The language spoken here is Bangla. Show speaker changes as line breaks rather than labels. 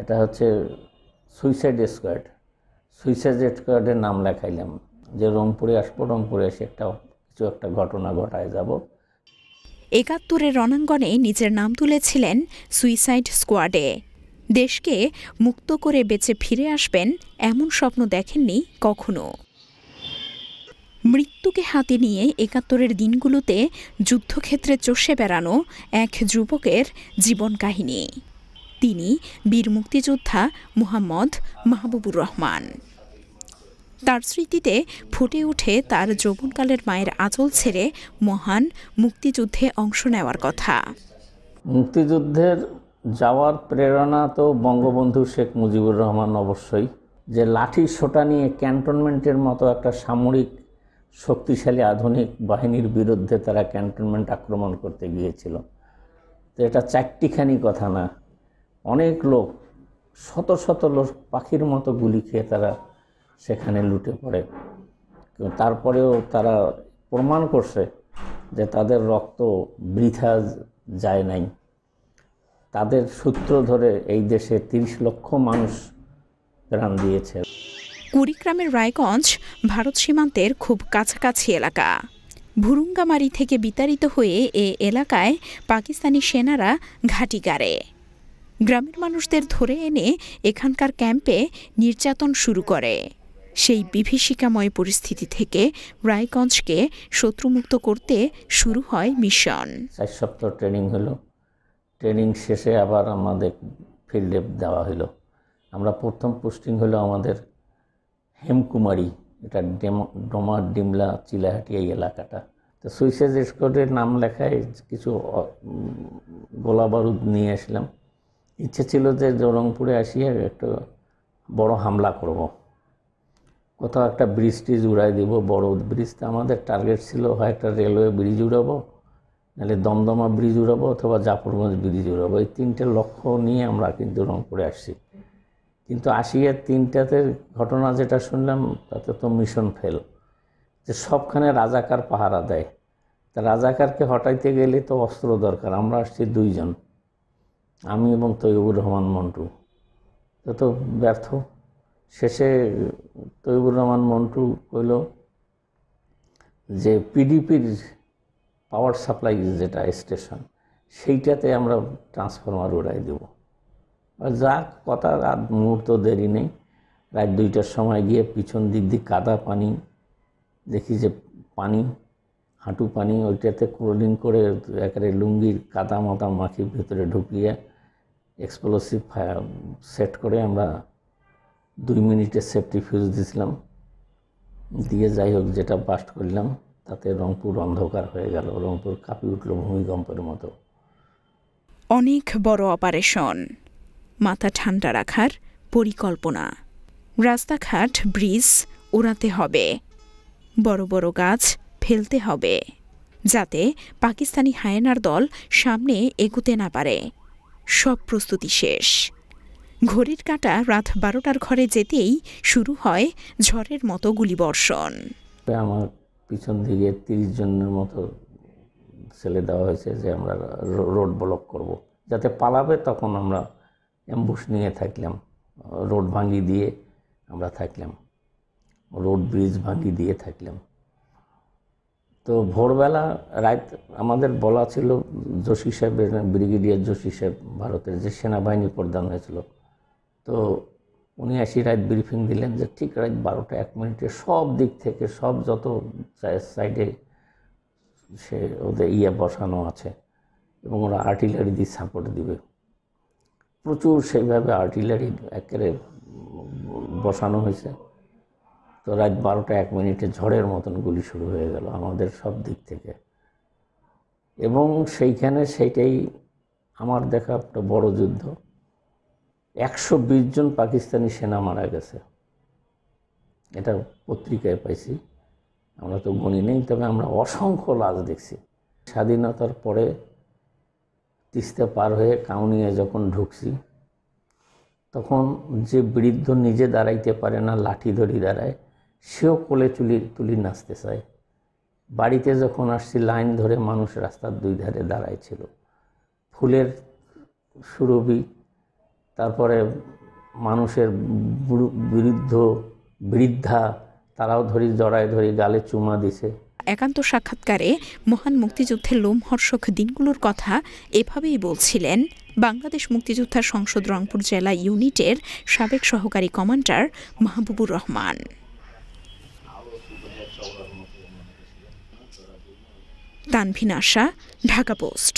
এটা হচ্ছে সুইসাইড স্কোয়াড সুইসাইড স্কোয়াডের নাম লেখাইলাম যে রংপুরে আসবো রংপুরে এসে একটা কিছু একটা ঘটনা ঘটায় যাব
একাত্তরের রণাঙ্গনে নিজের নাম তুলেছিলেন সুইসাইড স্কোয়াডে দেশকে মুক্ত করে বেঁচে ফিরে আসবেন এমন স্বপ্ন দেখেননি কখনো মৃত্যুকে হাতে নিয়ে একাত্তরের দিনগুলোতে যুদ্ধক্ষেত্রে চষে বেড়ানো এক যুবকের জীবন কাহিনী তিনি বীর মুক্তিযোদ্ধা মুহাম্মদ মাহবুবুর রহমান তার স্মৃতিতে ফুটে উঠে তার যৌবনকালের মায়ের আঁচল ছেড়ে মহান মুক্তিযুদ্ধে অংশ নেওয়ার কথা
মুক্তিযুদ্ধের যাওয়ার প্রেরণা তো বঙ্গবন্ধু শেখ মুজিবুর রহমান অবশ্যই যে লাঠি সোটা নিয়ে ক্যান্টনমেন্টের মতো একটা সামরিক শক্তিশালী আধুনিক বাহিনীর বিরুদ্ধে তারা ক্যান্টনমেন্ট আক্রমণ করতে গিয়েছিল তো এটা চারটিখানি কথা না অনেক লোক শত শত লোক পাখির মতো গুলি খেয়ে তারা সেখানে লুটে পড়ে তারপরেও তারা প্রমাণ করছে যে তাদের রক্ত বৃথা যায় নাই তাদের সূত্র ধরে এই দেশে তিরিশ লক্ষ মানুষ প্রাণ দিয়েছে
কুড়িগ্রামের রায়গঞ্জ ভারত সীমান্তের খুব কাছাকাছি এলাকা ভুরুঙ্গামারি থেকে বিতাড়িত হয়ে এ এলাকায় পাকিস্তানি সেনারা ঘাঁটি গাড়ে গ্রামের মানুষদের ধরে এনে এখানকার ক্যাম্পে নির্যাতন শুরু করে সেই বিভীষিকাময় পরিস্থিতি থেকে রায়গঞ্জকে শত্রুমুক্ত করতে শুরু হয় মিশন
চার সপ্তাহ ট্রেনিং হলো ট্রেনিং শেষে আবার আমাদের ফিল্ডে দেওয়া হলো আমরা প্রথম পোস্টিং হলো আমাদের হেমকুমারী এটা ডোমা ডিমলা চিলাহাটি এই এলাকাটা তো সুইসাইড স্কোয়াডের নাম লেখায় কিছু গোলা বারুদ নিয়ে আসলাম ইচ্ছে ছিল যে রংপুরে আসিয়া একটা বড় হামলা করব। কোথাও একটা ব্রিজ ট্রিজ উড়াই দিব বড় ব্রিজটা আমাদের টার্গেট ছিল হয় একটা রেলওয়ে ব্রিজ উড়াবো নাহলে দমদমা ব্রিজ উড়াবো অথবা জাফরগঞ্জ ব্রিজ উড়াবো এই তিনটে লক্ষ্য নিয়ে আমরা কিন্তু রংপুরে আসছি কিন্তু আসিয়ার তিনটাতে ঘটনা যেটা শুনলাম তাতে তো মিশন ফেল যে সবখানে রাজাকার পাহারা দেয় তা রাজাকারকে হটাইতে গেলে তো অস্ত্র দরকার আমরা আসছি দুইজন আমি এবং তৈবুর রহমান মন্টু তত ব্যর্থ শেষে তৈবুর রহমান মন্টু কইল যে পিডিপির পাওয়ার সাপ্লাই যেটা স্টেশন সেইটাতে আমরা ট্রান্সফরমার উড়াই দেব যা কথা রাত মুহূর্ত দেরি নেই রাত দুইটার সময় গিয়ে পিছন দিক দিক কাদা পানি দেখি যে পানি হাঁটু পানি ওইটাতে ক্রোলিং করে একেবারে লুঙ্গির কাদা মাতা মাখি ভেতরে ঢুকিয়ে এক্সপ্লোসিভ ফায়ার সেট করে আমরা দুই মিনিটের সেফটি ফিউজ দিয়েছিলাম দিয়ে যাই হোক যেটা বাস্ট করলাম তাতে রংপুর অন্ধকার হয়ে গেল রংপুর কাঁপি উঠল ভূমিকম্পের মতো
অনেক বড় অপারেশন মাথা ঠান্ডা রাখার পরিকল্পনা রাস্তাঘাট ব্রিজ উড়াতে হবে বড় বড় গাছ ফেলতে হবে যাতে পাকিস্তানি হায়েনার দল সামনে এগুতে না পারে সব প্রস্তুতি শেষ ঘড়ির কাঁটা রাত বারোটার ঘরে যেতেই শুরু হয় ঝড়ের মতো গুলিবর্ষণ
আমার পিছন দিকে তিরিশ জনের মতো ছেলে দেওয়া হয়েছে যে আমরা রোড ব্লক করব। যাতে পালাবে তখন আমরা অ্যাম্বুশ নিয়ে থাকলাম রোড ভাঙি দিয়ে আমরা থাকলাম রোড ব্রিজ ভাঙি দিয়ে থাকলাম তো ভোরবেলা রাত আমাদের বলা ছিল জোশী সাহেব ব্রিগেডিয়ার জোশী সাহেব ভারতের যে সেনাবাহিনী প্রদান হয়েছিল তো উনি আসি রাত ব্রিফিং দিলেন যে ঠিক রাত বারোটা এক মিনিটে সব দিক থেকে সব যত সাইডে সে ওদের ইয়ে বসানো আছে এবং ওরা আর্টিলারি দিয়ে সাপোর্ট দিবে প্রচুর সেইভাবে আর্টিলারি একেবারে বসানো হয়েছে তো রাত বারোটা এক মিনিটে ঝড়ের মতন গুলি শুরু হয়ে গেল আমাদের সব দিক থেকে এবং সেইখানে সেইটাই আমার দেখা একটা বড় যুদ্ধ একশো বিশ জন পাকিস্তানি সেনা মারা গেছে এটা পত্রিকায় পাইছি আমরা তো গণি নেই তবে আমরা অসংখ্য লাশ দেখছি স্বাধীনতার পরে তিস্তা পার হয়ে কাউনিয়া যখন ঢুকছি তখন যে বৃদ্ধ নিজে দাঁড়াইতে পারে না লাঠি ধরি দাঁড়ায় সেও কোলে চুলি তুলি নাচতে চায় বাড়িতে যখন আসছি লাইন ধরে মানুষ রাস্তার দুই ধারে দাঁড়ায় ছিল ফুলের সুরভি তারপরে মানুষের বিরুদ্ধ বৃদ্ধা তারাও ধরি জড়ায় ধরি গালে চুমা দিছে
একান্ত সাক্ষাৎকারে মহান মুক্তিযুদ্ধের লোমহর্ষক দিনগুলোর কথা এভাবেই বলছিলেন বাংলাদেশ মুক্তিযোদ্ধা সংসদ রংপুর জেলা ইউনিটের সাবেক সহকারী কমান্ডার মাহবুবুর রহমান তানভিন আশা ঢাকা পোস্ট